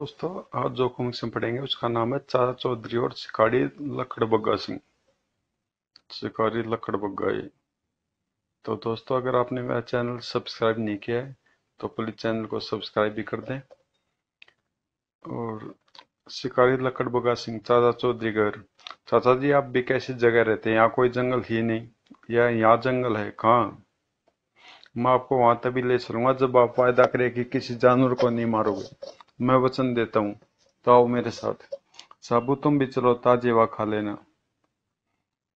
दोस्तों आज जो कॉमिक्स हम पढ़ेंगे उसका नाम है चाचा चौधरी और शिकारी लखड़बग्गा सिंह शिकारी लखड़बग्गा ये तो दोस्तों अगर आपने मेरा चैनल सब्सक्राइब नहीं किया है तो प्लीज़ चैनल को सब्सक्राइब भी कर दें और शिकारी लकड़बग्गा सिंह चाचा चौधरी घर चाचा जी आप भी कैसी जगह रहते हैं यहाँ कोई जंगल ही नहीं या यहाँ जंगल है कहाँ मैं आपको वहां तभी ले चलूंगा जब आप वायदा करें कि किसी जानवर को नहीं मारोगे मैं वचन देता हूँ तो आओ मेरे साथ साबू तुम भी चलो वा खा लेना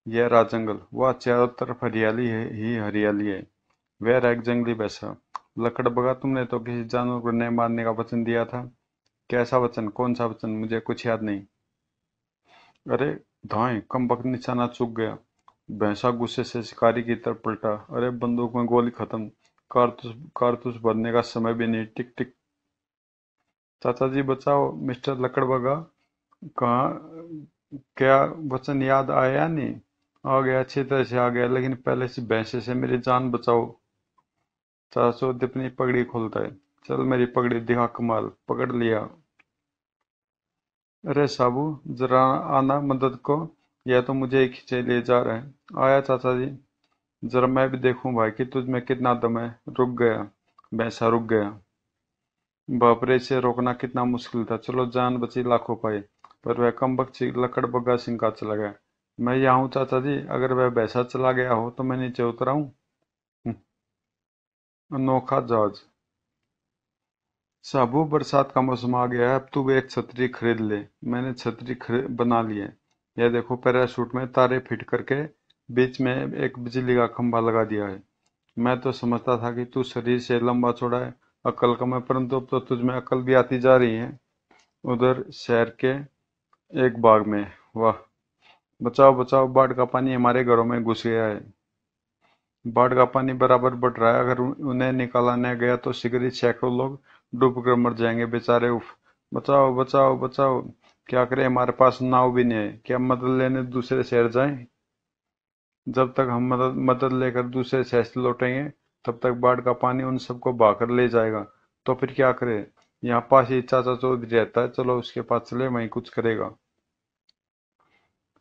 यह राजंगल वह चारों तरफ हरियाली है ही हरियाली है वह एक जंगली लकड़ बगा तुमने तो किसी जानवर को नहीं मारने का वचन दिया था कैसा वचन कौन सा वचन मुझे कुछ याद नहीं अरे धाए कम वक्त निशाना चुक गया भैंसा गुस्से से शिकारी की तरफ पलटा अरे बंदूक में गोली खत्म कारतूस कारतूस भरने का समय भी नहीं टिक टिक चाचा जी बचाओ मिस्टर लकड़बगा कहा क्या वचन याद आया नहीं आ गया अच्छी तरह से आ गया लेकिन पहले से भैंसे से मेरी जान बचाओ चाचा चौधरी अपनी पगड़ी खोलता है चल मेरी पगड़ी दिखा कमाल पकड़ लिया अरे साबू जरा आना मदद को या तो मुझे एक खींचे ले जा रहे हैं आया चाचा जी जरा मैं भी देखूं भाई कि तुझ में कितना दम है रुक गया भैंसा रुक गया बापरे इसे रोकना कितना मुश्किल था। चलो जान बची लाखों पाई। पर वह कमबख्त लकड़ बग्गा सिंका चला गया। मैं यहाँ हूँ चाचा जी, अगर वह बैसा चला गया हो तो मैं नीचे उतरा हूँ हम्म। अनोखा जहाज साबू बरसात का मौसम आ गया है, अब तू एक छतरी खरीद ले। मैंने छतरी बना ली है। यह देखो पैराशूट में तारे फिट करके बीच में एक बिजली का खंभा लगा दिया है। मैं तो समझता था कि तू शरीर से लंबा चौड़ा है अकल कम है परंतु अब तो तुझ में अकल भी आती जा रही है उधर शहर के एक बाग में वाह बचाओ बचाओ बाढ़ का पानी हमारे घरों में घुस गया है बाढ़ का पानी बराबर बढ़ रहा है अगर उन्हें निकाला नहीं गया तो शीघ्र ही सैकड़ों लोग डूब कर मर जाएंगे बेचारे उफ बचाओ बचाओ बचाओ क्या करें हमारे पास नाव भी नहीं है क्या मदद लेने दूसरे शहर जाएं जब तक हम मदद मदद लेकर दूसरे शहर से लौटेंगे तब तक बाढ़ का पानी उन सबको बहाकर ले जाएगा तो फिर क्या करे यहाँ पास ही चाचा चौधरी रहता है चलो उसके पास चले वहीं कुछ करेगा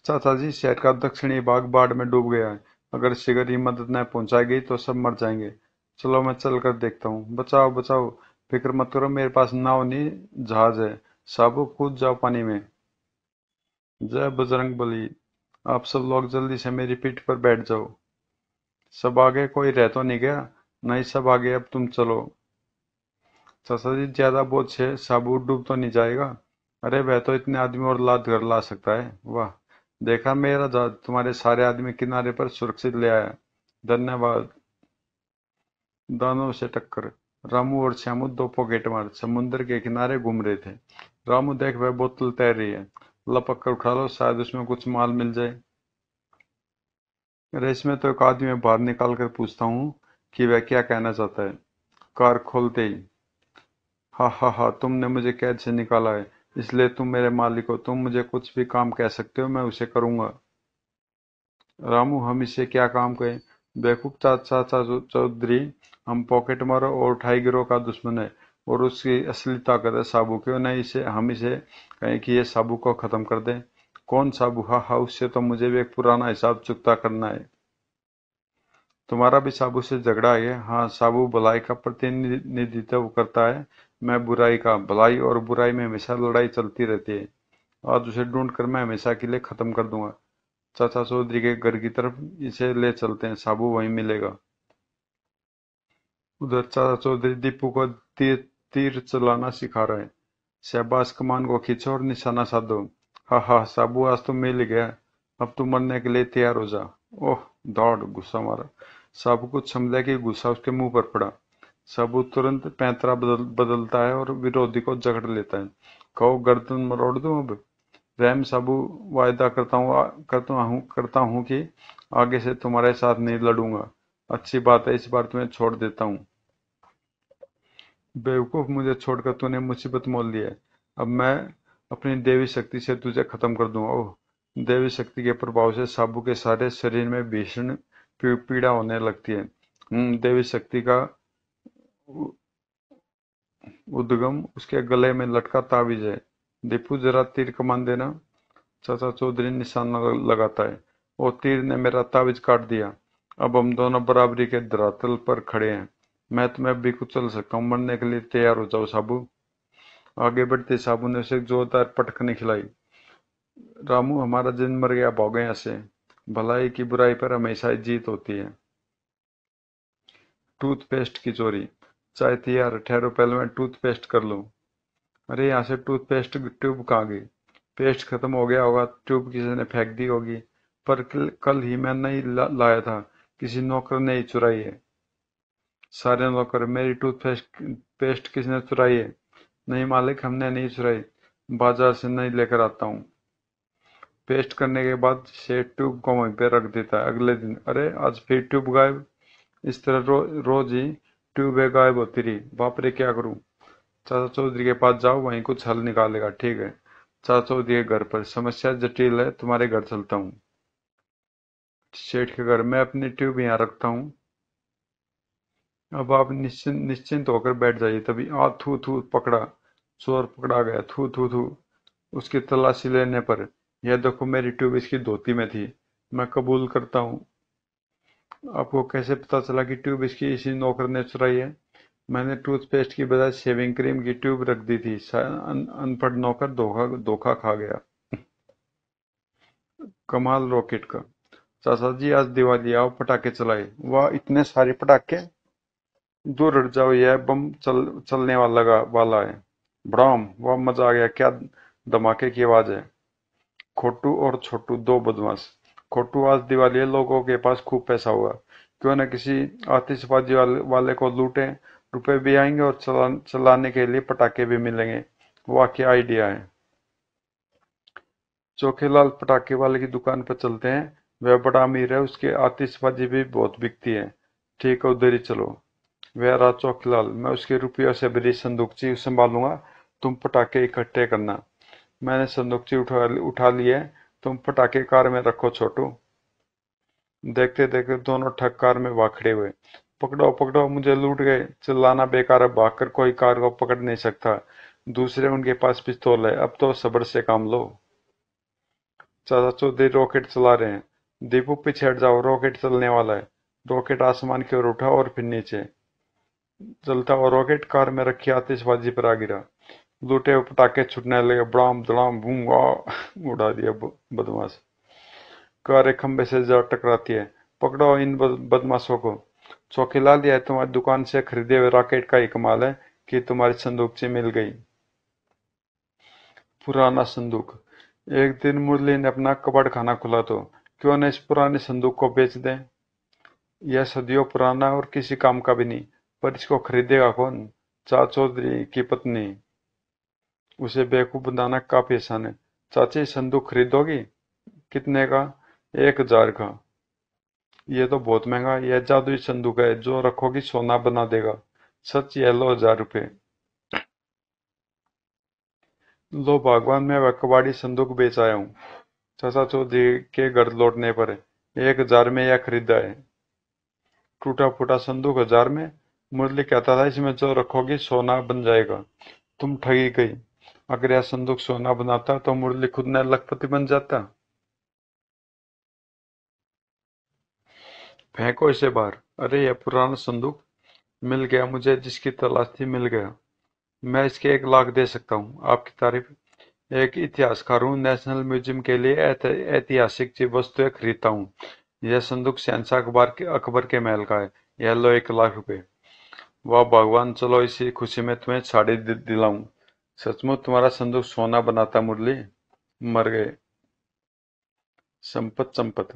चाचा जी शहर का दक्षिणी भाग बाढ़ में डूब गया है अगर शिगर ही मदद न पहुंचाई गई तो सब मर जाएंगे चलो मैं चल कर देखता हूँ बचाओ बचाओ फिक्र मत करो मेरे पास नाव नहीं जहाज है साबु कूद जाओ पानी में जय बजरंग बली आप सब लोग जल्दी से मेरी पीठ पर बैठ जाओ सब आगे कोई रह तो नहीं गया नहीं सब आगे अब तुम चलो चाचा जी ज्यादा बोझ से साबुत डूब तो नहीं जाएगा अरे वह तो इतने आदमी और लाद घर ला सकता है वाह देखा मेरा जहाज तुम्हारे सारे आदमी किनारे पर सुरक्षित ले आया धन्यवाद दानों से टक्कर रामू और श्यामू दो पॉकेट मार समुद्र के किनारे घूम रहे थे रामू देख वह बोतल तैर रही है लपक कर उठा लो शायद उसमें कुछ माल मिल जाए रेस में तो एक आदमी बाहर निकाल कर पूछता हूँ कि वह क्या कहना चाहता है कार खोलते ही हा हा हा तुमने मुझे कैद से निकाला है इसलिए तुम मेरे मालिक हो तुम मुझे कुछ भी काम कह सकते हो मैं उसे करूँगा रामू हम इसे क्या काम कहें बेकूफ चाचा चौधरी हम पॉकेट मारो और टाइगरों का दुश्मन है और उसकी असली ताकत है साबू क्यों नहीं इसे हम इसे कहें कि ये साबू को ख़त्म कर दें कौन सा बुहा है हाँ, उससे तो मुझे भी एक पुराना हिसाब चुकता करना है तुम्हारा भी साबू से झगड़ा है हाँ साबू भलाई का प्रतिनिधित्व करता है मैं बुराई का भलाई और बुराई में हमेशा लड़ाई चलती रहती है आज उसे ढूंढ कर मैं हमेशा के लिए ख़त्म कर दूंगा चाचा चौधरी के घर की तरफ इसे ले चलते हैं साबू वहीं मिलेगा उधर चाचा चौधरी दीपू को तीर तीर चलाना सिखा रहे हैं शहबाज कमान को खींचो और निशाना साधो हाँ, हाँ साबू आज तो मिल गया अब तू मरने के लिए तैयार हो जा ओह दौड़ गुस्सा मारा साबू को समझा कि गुस्सा उसके मुंह पर पड़ा साबू तुरंत पैंतरा बदल बदलता है और विरोधी को जकड़ लेता है कहो गर्दन मरोड़ दो अब रैम साबू वायदा करता हूँ करता हूँ करता हूँ कि आगे से तुम्हारे साथ नहीं लड़ूंगा अच्छी बात है इस बार तुम्हें छोड़ देता हूँ बेवकूफ मुझे छोड़कर तूने मुसीबत मोल लिया है अब मैं अपनी देवी शक्ति से तुझे खत्म कर दूंगा ओह देवी शक्ति के प्रभाव से साबू के सारे शरीर में भीषण पीड़ा होने लगती है हम्म, देवी शक्ति का उद्गम उसके गले में लटका ताबीज है दीपू जरा तीर कमान देना चाचा चौधरी निशाना लगाता है और तीर ने मेरा ताबीज काट दिया अब हम दोनों बराबरी के धरातल पर खड़े हैं मैं तुम्हें भी कुचल सकता हूँ मरने के लिए तैयार हो जाओ साबू आगे बढ़ते साबुन ने उसे जोरदार पटकने खिलाई रामू हमारा जिन मर गया भागो से भलाई की बुराई पर हमेशा जीत होती है टूथपेस्ट की चोरी चाहे थी तो यार ठहरो पहले मैं टूथपेस्ट कर लूँ अरे यहाँ से टूथपेस्ट ट्यूब कहाँ गई पेस्ट खत्म हो गया होगा ट्यूब किसी ने फेंक दी होगी पर कल ही मैं नहीं ला, लाया था किसी नौकर ने ही चुराई है सारे नौकर मेरी टूथपेस्ट पेस्ट किसने चुराई है नहीं मालिक हमने नहीं सुनाई बाजार से नहीं लेकर आता हूँ पेस्ट करने के बाद शेड ट्यूब को वहीं पर रख देता है अगले दिन अरे आज फिर ट्यूब गायब इस तरह रो, रोज ही है गायब होती रही बाप रे क्या करूँ चाचा चौधरी के पास जाओ वहीं कुछ हल निकालेगा ठीक है चाचा चौधरी के घर पर समस्या जटिल है तुम्हारे घर चलता हूँ सेठ के घर मैं अपनी ट्यूब यहाँ रखता हूँ अब आप निश्चिंत निश्चिंत होकर बैठ जाइए तभी आ थू थू पकड़ा चोर पकड़ा गया थू थू थू उसकी तलाशी लेने पर यह देखो मेरी ट्यूब इसकी धोती में थी मैं कबूल करता हूँ आपको कैसे पता चला कि ट्यूब इसकी इसी नौकर ने चुराई है मैंने टूथपेस्ट की बजाय शेविंग क्रीम की ट्यूब रख दी थी अनपढ़ नौकर धोखा धोखा खा गया कमाल रॉकेट का चाचा जी आज दिवाली आओ पटाखे चलाए वाह इतने सारे पटाखे दूर हट जाओ यह बम चल चलने वाला वाला है ब्राह्म वह मजा आ गया क्या धमाके की आवाज है खोटू और छोटू दो बदमाश खोटू आज दिवाली है लोगों के पास खूब पैसा होगा क्यों ना किसी आतिशबाजी वाले, को लूटे रुपए भी आएंगे और चला, चलाने के लिए पटाखे भी मिलेंगे वो क्या आइडिया है चोखेलाल पटाखे वाले की दुकान पर चलते हैं वह बड़ा अमीर है उसके आतिशबाजी भी बहुत बिकती है ठीक है उधर ही चलो वेरा चौकीलाल मैं उसके रुपया से भरी संदूकची संभालूंगा तुम पटाखे इकट्ठे करना मैंने संदूकची उठा उठा लिए तुम पटाखे कार में रखो छोटू देखते देखते दोनों ठग कार में वाखड़े हुए पकड़ो पकड़ो मुझे लूट गए चिल्लाना बेकार है भागकर कोई कार को पकड़ नहीं सकता दूसरे उनके पास पिस्तौल है अब तो सब्र से काम लो चाचा चौधरी रॉकेट चला रहे हैं दीपू पीछे हट जाओ रॉकेट चलने वाला है रॉकेट आसमान की ओर उठा और फिर नीचे जलता और रॉकेट कार में रखी आतिशबाजी पर आ गिरा लूटे पटाखे छुटने लगे बड़ाम दड़ाम भूम उड़ा दिया बदमाश कार एक खंबे से जा टकराती है पकड़ो इन बदमाशों को ला लिया है तुम्हारी दुकान से खरीदे हुए रॉकेट का ही कमाल है कि तुम्हारी संदूक से मिल गई पुराना संदूक एक दिन मुरली ने अपना कबाड़ खाना खुला तो क्यों न इस पुराने संदूक को बेच दें यह सदियों पुराना और किसी काम का भी नहीं पर इसको खरीदेगा कौन चा चौधरी की पत्नी उसे बेवकूफ बनाना काफी आसान है चाची संदूक खरीदोगी कितने का एक हजार का ये तो बहुत महंगा यह जादुई संदूक है जो रखोगी सोना बना देगा सच यह लो हजार रुपये लो भगवान मैं वह कबाड़ी संदूक बेच आया हूँ चाचा चौधरी के घर लौटने पर एक हजार में यह खरीदा है टूटा फूटा संदूक हजार में मुरली कहता था इसमें जो रखोगी सोना बन जाएगा तुम ठगी गई अगर यह संदूक सोना बनाता तो मुरली खुद न लखपति बन जाता फेंको इसे बाहर अरे यह पुराना संदूक मिल गया मुझे जिसकी तलाश थी मिल गया मैं इसके एक लाख दे सकता हूँ आपकी तारीफ एक इतिहासकार हूँ नेशनल म्यूजियम के लिए ऐतिहासिक चीज वस्तुएं खरीदता हूँ यह संदूक शहनशाह अखबार के अकबर के महल का है यह लो एक लाख रुपए वाह भगवान चलो इसी खुशी में तुम्हें साड़ी दिलाऊं सचमुच तुम्हारा संदूक सोना बनाता मुरली मर गए संपत संपत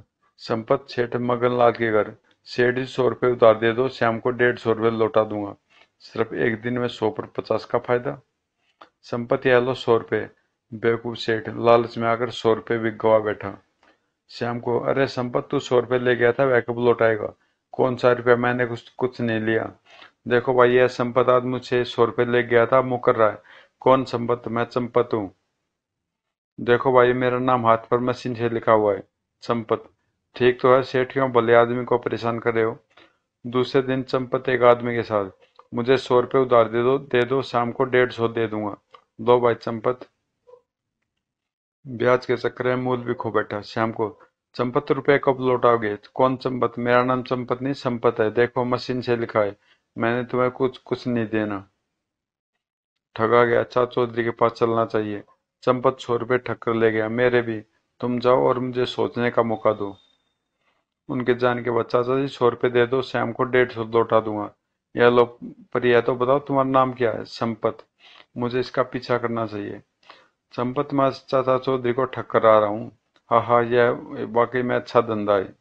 संपत सेठ लाल के घर सेठ जी सौ रुपये उतार दे दो शाम को डेढ़ सौ रुपये लौटा दूंगा सिर्फ एक दिन में सौ पर पचास का फायदा संपत यह लो सौ रुपये बेवकूफ सेठ लालच में आकर सौ रुपये भी गवा बैठा श्याम को अरे संपत तू सौ रुपये ले गया था वह कब लौटाएगा कौन सा रुपया मैंने कुछ कुछ नहीं लिया देखो भाई यह संपत आज मुझसे सौ रुपये ले गया था मुकर रहा है कौन संपत मैं चंपत हूँ देखो भाई मेरा नाम हाथ पर मशीन से लिखा हुआ है संपत ठीक तो है सेठ क्यों भले आदमी को परेशान कर रहे हो दूसरे दिन चंपत एक आदमी के साथ मुझे सौ रुपये उधार दे दो दे दो शाम को डेढ़ सौ दे दूंगा दो भाई चंपत ब्याज के चक्कर में मूल भी खो बैठा शाम को चंपत रुपये कब लौटाओगे कौन चंपत मेरा नाम चंपत नहीं संपत है देखो मशीन से लिखा है मैंने तुम्हें कुछ कुछ नहीं देना ठगा गया अच्छा चौधरी के पास चलना चाहिए चंपत छोर पे ठक्कर ले गया मेरे भी तुम जाओ और मुझे सोचने का मौका दो उनके जान के बाद चाचा जी सौ रुपये दे दो शाम को डेढ़ सौ लौटा दूंगा यह लो पर यह तो बताओ तुम्हारा नाम क्या है संपत मुझे इसका पीछा करना चाहिए संपत मैं चाचा चौधरी को ठक्कर आ रहा हूँ हाँ हाँ यह वाकई में अच्छा धंधा है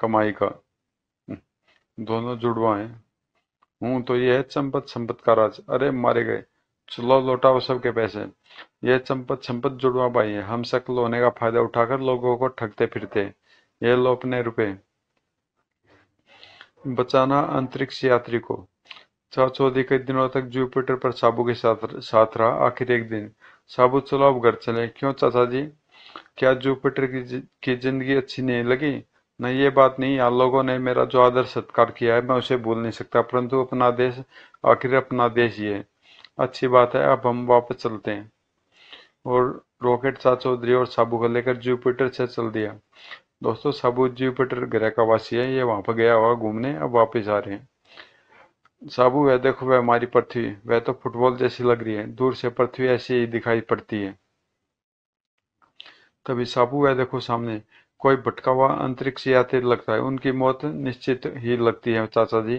कमाई का हम्म, दोनों जुड़वा है हूं तो यह चंपत संपत का राज अरे मारे गए चलो लौटाओ सबके पैसे यह चंपत संपत जुड़वा पाई है हम सक लोने का फायदा उठाकर लोगों को ठगते फिरते ये लो अपने रुपए बचाना अंतरिक्ष यात्री को चाचौधरी कई दिनों तक जुपिटर पर साबू के साथ साथ रहा आखिर एक दिन साबू चलो अब घर चले क्यों चाचा जी क्या जुपिटर की, की जिंदगी अच्छी नहीं लगी नहीं ये बात नहीं आप लोगों ने मेरा जो आदर सत्कार किया है मैं उसे भूल नहीं सकता परंतु अपना देश आखिर अपना देश ही है अच्छी बात है अब हम वापस चलते हैं और रॉकेट शाह चौधरी और साबू को लेकर जुपिटर से चल दिया दोस्तों साबू जुपिटर ग्रह का वासी है ये वहाँ पर गया हुआ घूमने अब वापस आ रहे हैं साबू वह देखो वह हमारी पृथ्वी वह तो फुटबॉल जैसी लग रही है दूर से पृथ्वी ऐसी ही दिखाई पड़ती है तभी साबू वह देखो सामने कोई भटका हुआ अंतरिक्ष यात्री लगता है उनकी मौत निश्चित ही लगती है चाचा जी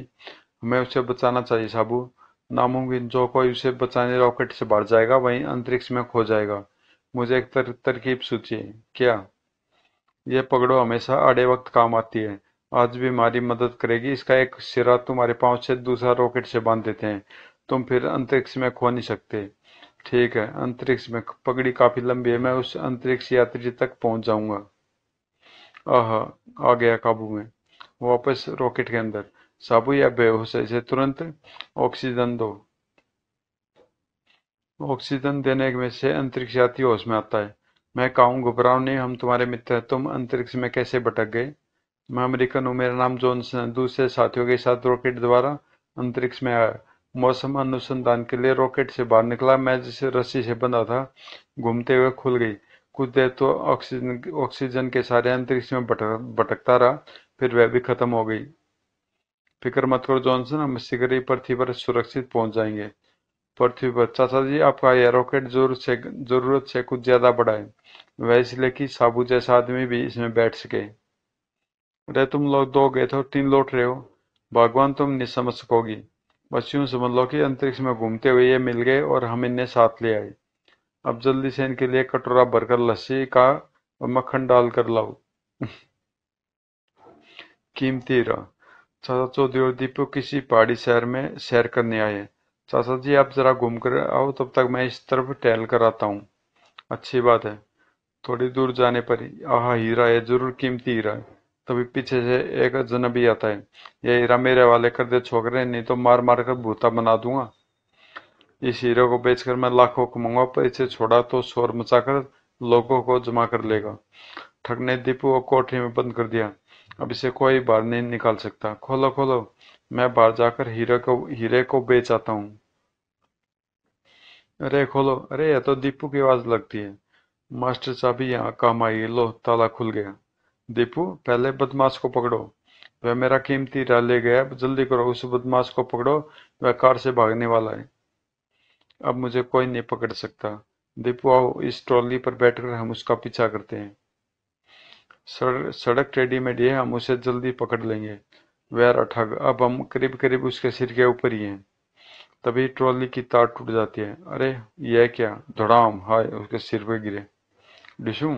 हमें उसे बचाना चाहिए साबू नामुमकिन जो कोई उसे बचाने रॉकेट से बाहर जाएगा वहीं अंतरिक्ष में खो जाएगा मुझे एक तर, तरकीब सोचिए क्या यह पगड़ो हमेशा आड़े वक्त काम आती है आज भी हमारी मदद करेगी इसका एक सिरा तुम्हारे पाँव से दूसरा रॉकेट से बांध देते हैं तुम फिर अंतरिक्ष में खो नहीं सकते ठीक है अंतरिक्ष में पगड़ी काफ़ी लंबी है मैं उस अंतरिक्ष यात्री तक पहुंच जाऊंगा आह आ गया काबू में वापस रॉकेट के अंदर साबु या बेहोश है इसे तुरंत ऑक्सीजन दो ऑक्सीजन देने में से अंतरिक्ष यात्री होश में आता है मैं कहूँ घबराओ नहीं हम तुम्हारे मित्र हैं तुम अंतरिक्ष में कैसे भटक गए मैं अमेरिकन हूँ मेरा नाम जॉनसन है दूसरे साथियों के साथ रॉकेट द्वारा अंतरिक्ष में आया मौसम अनुसंधान के लिए रॉकेट से बाहर निकला मैं जिसे रस्सी से बंधा था घूमते हुए खुल गई कुछ देर तो ऑक्सीजन ऑक्सीजन के सारे अंतरिक्ष में भटक भटकता रहा फिर वह भी खत्म हो गई फिक्र मत करो जॉनसन हम शीघ्र ही पृथ्वी पर सुरक्षित पहुंच जाएंगे पृथ्वी पर चाचा जी आपका यह रॉकेट जरूरत से जरूरत से कुछ ज्यादा बड़ा है वह इसलिए कि साबू जैसा आदमी भी इसमें बैठ सके अरे तुम लोग दो गए थे तीन लौट रहे हो भगवान तुम नहीं समझ सकोगी बस यूं समझ लो कि अंतरिक्ष में घूमते हुए ये मिल गए और हम इन्हें साथ ले आए अब जल्दी से इनके लिए कटोरा भरकर लस्सी का और मक्खन डालकर लाओ कीमती रहा चाचा चौधरी और दीपू किसी पहाड़ी शहर में सैर करने आए चाचा जी आप जरा घूम कर आओ तब तक मैं इस तरफ टहल कर आता हूँ अच्छी बात है थोड़ी दूर जाने पर आह हीरा है जरूर कीमती हीरा है तभी पीछे से एक अजनबी आता है यह हीरा मेरे वाले कर दे छोकरे नहीं तो मार मार कर भूता बना दूंगा इस हीरे को बेचकर मैं लाखों कमाऊंगा पर इसे छोड़ा तो शोर मचाकर लोगों को जमा कर लेगा ठग ने दीपू को कोठरी में बंद कर दिया अब इसे कोई बाहर नहीं निकाल सकता खोलो खोलो मैं बाहर जाकर हीरे को हीरे को बेच आता हूँ अरे खोलो अरे यह तो दीपू की आवाज लगती है मास्टर चाबी यहाँ काम आई लो ताला खुल गया दीपू पहले बदमाश को पकड़ो वह मेरा कीमती रा ले गया जल्दी करो उस बदमाश को पकड़ो वह कार से भागने वाला है अब मुझे कोई नहीं पकड़ सकता दीपू आओ इस ट्रॉली पर बैठकर हम उसका पीछा करते हैं सड़क रेडीमेड है हम उसे जल्दी पकड़ लेंगे वैर अठग अब हम करीब करीब उसके सिर के ऊपर ही हैं तभी ट्रॉली की तार टूट जाती है अरे यह क्या धड़ाम हाय उसके सिर पर गिरे डिशू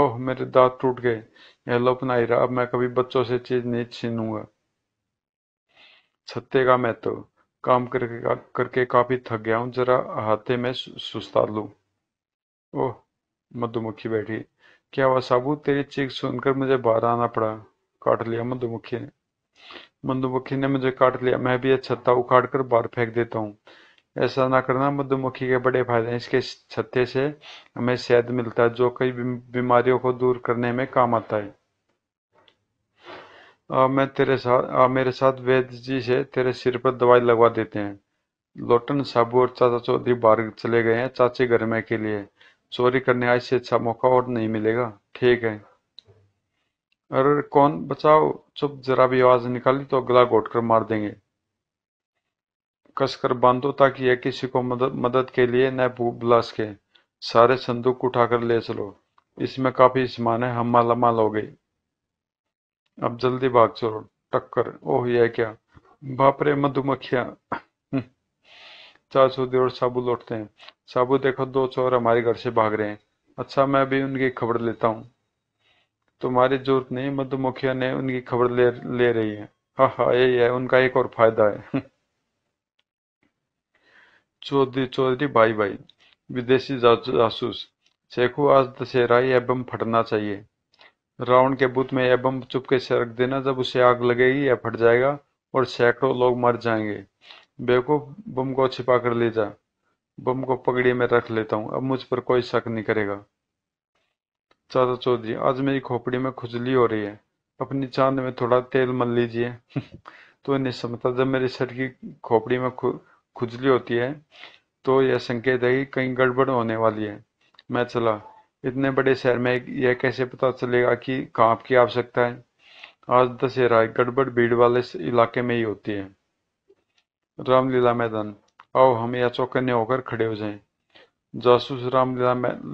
ओह मेरे दांत टूट गए यह लपना ही रहा अब मैं कभी बच्चों से चीज नहीं छीनूंगा छत्ते का मैं तो काम करके करके काफी थक गया हूँ जरा हाथे में सुस्ता लू ओह मधुमक्खी बैठी क्या हुआ साबू तेरी चीख सुनकर मुझे बाहर आना पड़ा काट लिया मधुमक्खी ने मधुमक्खी ने मुझे काट लिया मैं भी यह छत्ता उखाड़ कर बाहर फेंक देता हूँ ऐसा ना करना मधुमक्खी के बड़े फायदे हैं इसके छत्ते से हमें शहद मिलता है जो कई बीमारियों को दूर करने में काम आता है आ, मैं तेरे साथ आ, मेरे साथ वेद जी से तेरे सिर पर दवाई लगवा देते हैं लोटन साबू और चाचा चौधरी बाहर चले गए हैं चाचे घर में के लिए चोरी करने आज से अच्छा मौका और नहीं मिलेगा ठीक है अरे कौन बचाओ चुप जरा भी आवाज निकाली तो गला घोट कर मार देंगे कसकर बांधो ताकि यह किसी को मदद, मदद के लिए न बुला सके सारे संदूक उठाकर ले चलो इसमें काफी सामान है हम माल हो गई अब जल्दी भाग चलो टक्कर ओह यह क्या बाप रे मधुमक्खिया हम्म। चार चौधरी और साबू लौटते हैं साबू देखो दो चोर हमारे घर से भाग रहे हैं अच्छा मैं भी उनकी खबर लेता हूँ तुम्हारी जरूरत नहीं मधुमक्खिया ने उनकी खबर ले ले रही है हा हा यही है उनका एक और फायदा है हम्म। चौधरी चौधरी भाई भाई विदेशी जासूस शेखो आज दशहरा एवं फटना चाहिए रावण के बुत में यह बम चुपके से रख देना जब उसे आग लगेगी यह फट जाएगा और सैकड़ों लोग मर जाएंगे बेवकूफ बम को छिपा कर ले जा बम को पगड़ी में रख लेता हूँ अब मुझ पर कोई शक नहीं करेगा चाचा चौधरी आज मेरी खोपड़ी में खुजली हो रही है अपनी चांद में थोड़ा तेल मल लीजिए तो नहीं समझता जब मेरे सर की खोपड़ी में खुजली होती है तो यह संकेत है कि कहीं गड़बड़ होने वाली है मैं चला इतने बड़े शहर में यह कैसे पता चलेगा कि कहाँ की आवश्यकता है आज दशहरा गड़बड़ भीड़ वाले इलाके में ही होती है रामलीला मैदान आओ हम या चौकन्या होकर खड़े हो जाएं। जासूस रामलीला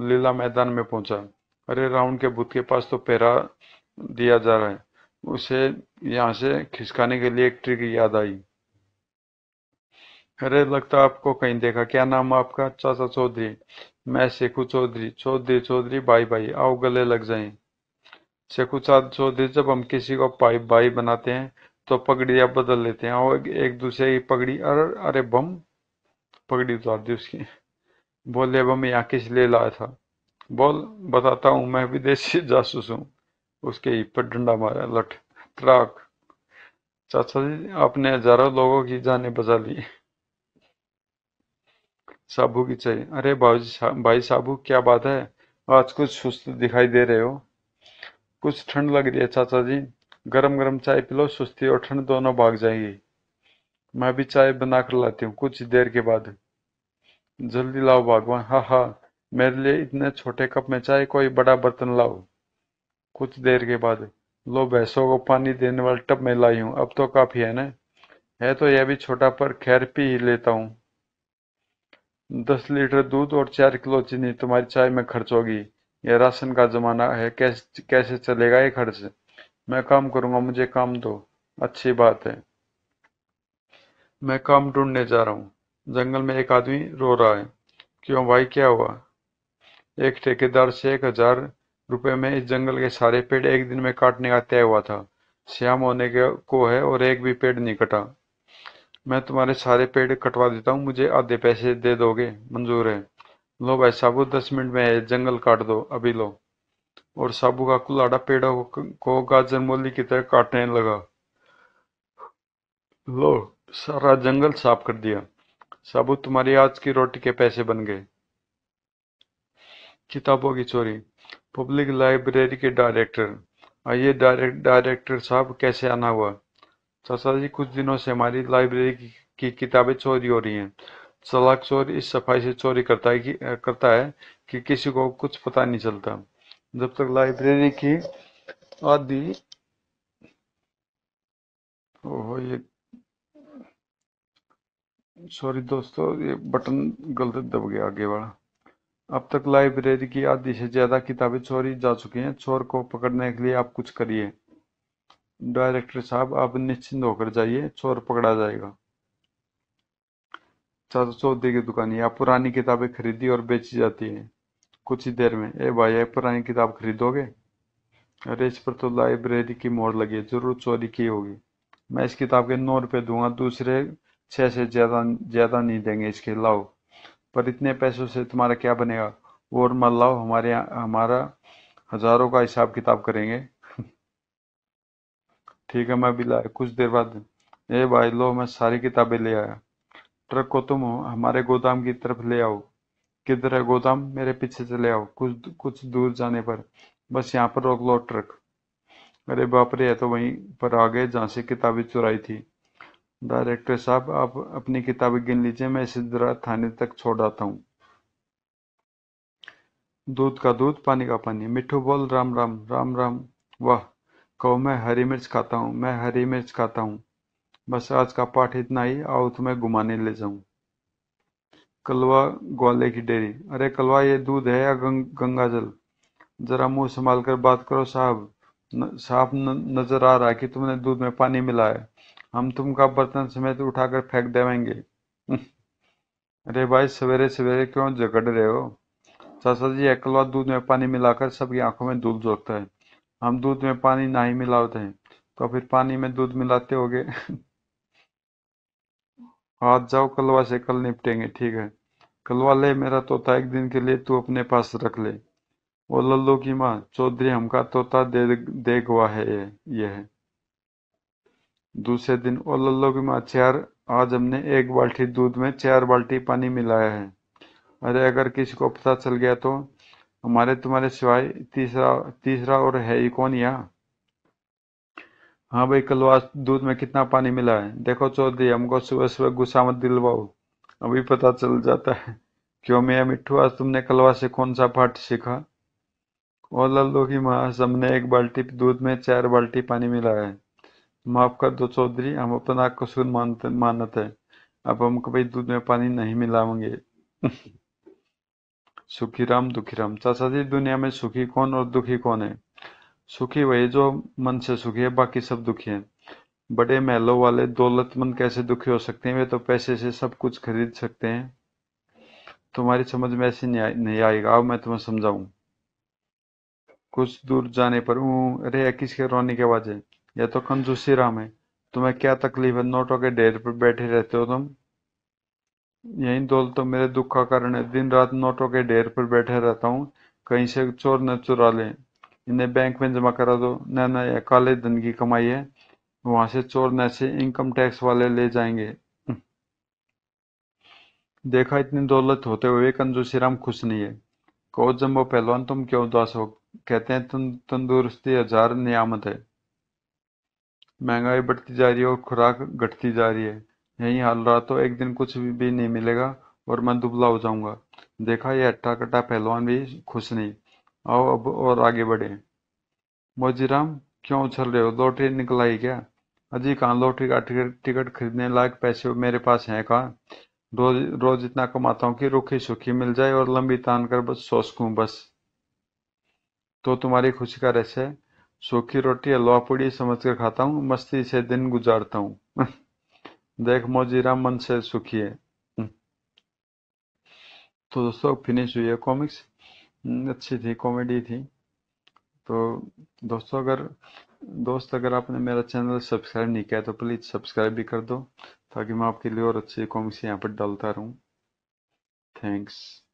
लीला मैदान में पहुंचा अरे रावण के बुत के पास तो पहरा दिया जा रहा है उसे यहाँ से खिसकाने के लिए एक ट्रिक याद आई अरे लगता आपको कहीं देखा क्या नाम आपका चाचा चौधरी मैं शेखू चौधरी चौधरी चौधरी भाई भाई आओ गले लग जाए शेखू चौधरी जब हम किसी को भाई भाई बनाते हैं तो आप बदल लेते हैं और एक दूसरे की पगड़ी अरे अरे बम पगड़ी उतार दी उसकी बोले बम यहाँ किस लिए लाया था बोल बताता हूँ मैं विदेशी जासूस हूँ उसके ही पर डंडा मारा लठ त्राक चाचा जी आपने हजारों लोगों की जाने बजा ली साबू की चाहिए अरे भाजी भाई साबू क्या बात है आज कुछ सुस्त दिखाई दे रहे हो कुछ ठंड लग रही है चाचा जी गरम गरम चाय पिलो सुस्ती और ठंड दोनों भाग जाएगी मैं भी चाय बना कर लाती हूँ कुछ देर के बाद जल्दी लाओ भगवान हाँ हाँ मेरे लिए इतने छोटे कप में चाय कोई बड़ा बर्तन लाओ कुछ देर के बाद लो भैंसों को पानी देने वाले टब में लाई हूँ अब तो काफी है ना है तो यह भी छोटा पर खैर पी ही लेता हूँ दस लीटर दूध और चार किलो चीनी तुम्हारी चाय में खर्च होगी यह राशन का जमाना है कैसे कैसे चलेगा ये खर्च मैं काम करूंगा मुझे काम दो अच्छी बात है मैं काम ढूंढने जा रहा हूँ जंगल में एक आदमी रो रहा है क्यों भाई क्या हुआ एक ठेकेदार से एक हजार रुपये में इस जंगल के सारे पेड़ एक दिन में काटने का तय हुआ था श्याम होने के को है और एक भी पेड़ नहीं कटा मैं तुम्हारे सारे पेड़ कटवा देता हूँ मुझे आधे पैसे दे दोगे मंजूर है लो भाई साबू दस मिनट में जंगल काट दो अभी लो और साबू का कुल्हाड़ा पेड़ों को गाजर मोली की तरह काटने लगा लो सारा जंगल साफ कर दिया साबू तुम्हारी आज की रोटी के पैसे बन गए किताबों की चोरी पब्लिक लाइब्रेरी के डायरेक्टर आइए डायरेक्टर साहब कैसे आना हुआ चाचा जी कुछ दिनों से हमारी लाइब्रेरी की किताबें चोरी हो रही हैं चलाक चोर इस सफाई से चोरी करता है कि करता है कि किसी को कुछ पता नहीं चलता जब तक लाइब्रेरी की आदि ओहो ये सॉरी दोस्तों ये बटन गलत दब गया आगे वाला अब तक लाइब्रेरी की आधी से ज्यादा किताबें चोरी जा चुकी हैं चोर को पकड़ने के लिए आप कुछ करिए डायरेक्टर साहब आप निश्चिंत होकर जाइए चोर पकड़ा जाएगा चाचा चौधरी की दुकान यहाँ पुरानी किताबें खरीदी और बेची जाती है कुछ ही देर में ए भाई ये पुरानी किताब खरीदोगे अरे इस पर तो लाइब्रेरी की मोहर लगी है जरूर चोरी की होगी मैं इस किताब के नौ रुपये दूंगा दूसरे छः से ज़्यादा ज़्यादा नहीं देंगे इसके लाओ पर इतने पैसों से तुम्हारा क्या बनेगा और मत लाओ हमारे हमारा हज़ारों का हिसाब किताब करेंगे ठीक है मैं बिल लाया कुछ देर बाद ए भाई लो मैं सारी किताबें ले आया ट्रक को तुम हमारे गोदाम की तरफ ले आओ किधर है गोदाम मेरे पीछे चले आओ कुछ कुछ दूर जाने पर बस यहाँ पर रोक लो ट्रक अरे बाप रे तो वहीं पर आ गए जहाँ से किताबें चुराई थी डायरेक्टर साहब आप अपनी किताबें गिन लीजिए मैं इसे जरा थाने तक छोड़ आता हूँ दूध का दूध पानी का पानी मिठू बोल राम राम राम राम वाह कहो मैं हरी मिर्च खाता हूँ मैं हरी मिर्च खाता हूँ बस आज का पाठ इतना ही आओ तुम्हें घुमाने ले जाऊं कलवा ग्वाले की डेरी अरे कलवा ये दूध है या गंग, गंगा जल जरा मुंह संभाल कर बात करो साहब साफ नजर आ रहा है कि तुमने दूध में पानी मिला है हम तुमका बर्तन समेत उठाकर फेंक देवेंगे अरे भाई सवेरे सवेरे क्यों झगड़ रहे हो चाचा जी एकलवा दूध में पानी मिलाकर सबकी आंखों में धूल जोड़ता है हम दूध में पानी नहीं मिलाते हैं तो फिर पानी में दूध मिलाते गए आज जाओ कलवा से कल निपटेंगे ठीक है कलवा ले मेरा तोता एक दिन के लिए तू अपने पास रख ले वो लल्लू की माँ चौधरी हमका तोता दे दे गुआ है ये ये है दूसरे दिन वो लल्लू की माँ चार आज हमने एक बाल्टी दूध में चार बाल्टी पानी मिलाया है अरे अगर किसी को पता चल गया तो हमारे तुम्हारे सिवाय तीसरा तीसरा और है ही कौन यहाँ हाँ भाई कलवास दूध में कितना पानी मिला है देखो चौधरी हमको सुबह सुबह गुस्सा मत दिलवाओ अभी पता चल जाता है क्यों मैं मिट्टू आज तुमने कलवा से कौन सा पाठ सीखा और लल्लू की माँ सबने एक बाल्टी दूध में चार बाल्टी पानी मिला है माफ कर दो चौधरी हम अपना कसूर मानते मानते हैं अब हम कभी दूध में पानी नहीं मिलाएंगे सुखी राम दुखी राम चाचा जी दुनिया में सुखी कौन और दुखी कौन है सुखी वही जो मन से सुखी है बाकी सब दुखी है बड़े महलों वाले दौलतमंद कैसे दुखी हो सकते हैं वे तो पैसे से सब कुछ खरीद सकते हैं तुम्हारी समझ में ऐसी नहीं आएगा अब मैं तुम्हें समझाऊं कुछ दूर जाने पर अरे या किसके रोने की आवाज है यह तो कंजूसी राम है तुम्हें क्या तकलीफ है नोटों के ढेर पर बैठे रहते हो तुम यही दौलत तो मेरे दुख का कारण है। दिन-रात नोटों के ढेर पर बैठे रहता हूँ, कहीं से चोर न चुरा ले इन्हें बैंक में जमा करा दो। न-न, काले धन की कमाई है। वहां से चोर न से इनकम टैक्स वाले ले जाएंगे। हम्म। देखा, इतनी दौलत होते हुए कंजूसीराम खुश नहीं है। कहो, जम्बो पहलवान, तुम क्यों उदास हो? कहते हैं, तुम तंदुरुस्ती हजार नियामत है। महंगाई बढ़ती जा रही है और खुराक घटती जा रही है। यही हाल रहा तो एक दिन कुछ भी नहीं मिलेगा और मैं दुबला हो जाऊंगा देखा यह अट्टा कट्टा पहलवान भी खुश नहीं आओ अब और आगे बढ़े मोजीराम क्यों उछल रहे हो लॉटरी निकल आई क्या अजी कहाँ लॉटरी का टिकट खरीदने लायक पैसे मेरे पास हैं कहाँ रोज रोज इतना कमाता हूँ कि रुखी सुखी मिल जाए और लंबी तान कर बस सो सकूँ बस तो तुम्हारी खुशी का रहस्य सूखी रोटी या पूड़ी समझ कर खाता हूँ मस्ती से दिन गुजारता हूँ देख मोजीरा मन से सुखी है हम्म। तो दोस्तों फिनिश हुई है कॉमिक्स हम्म, अच्छी थी कॉमेडी थी तो दोस्तों अगर दोस्त अगर आपने मेरा चैनल सब्सक्राइब नहीं किया तो प्लीज़ सब्सक्राइब भी कर दो ताकि मैं आपके लिए और अच्छी कॉमिक्स यहाँ पर डालता रहूँ थैंक्स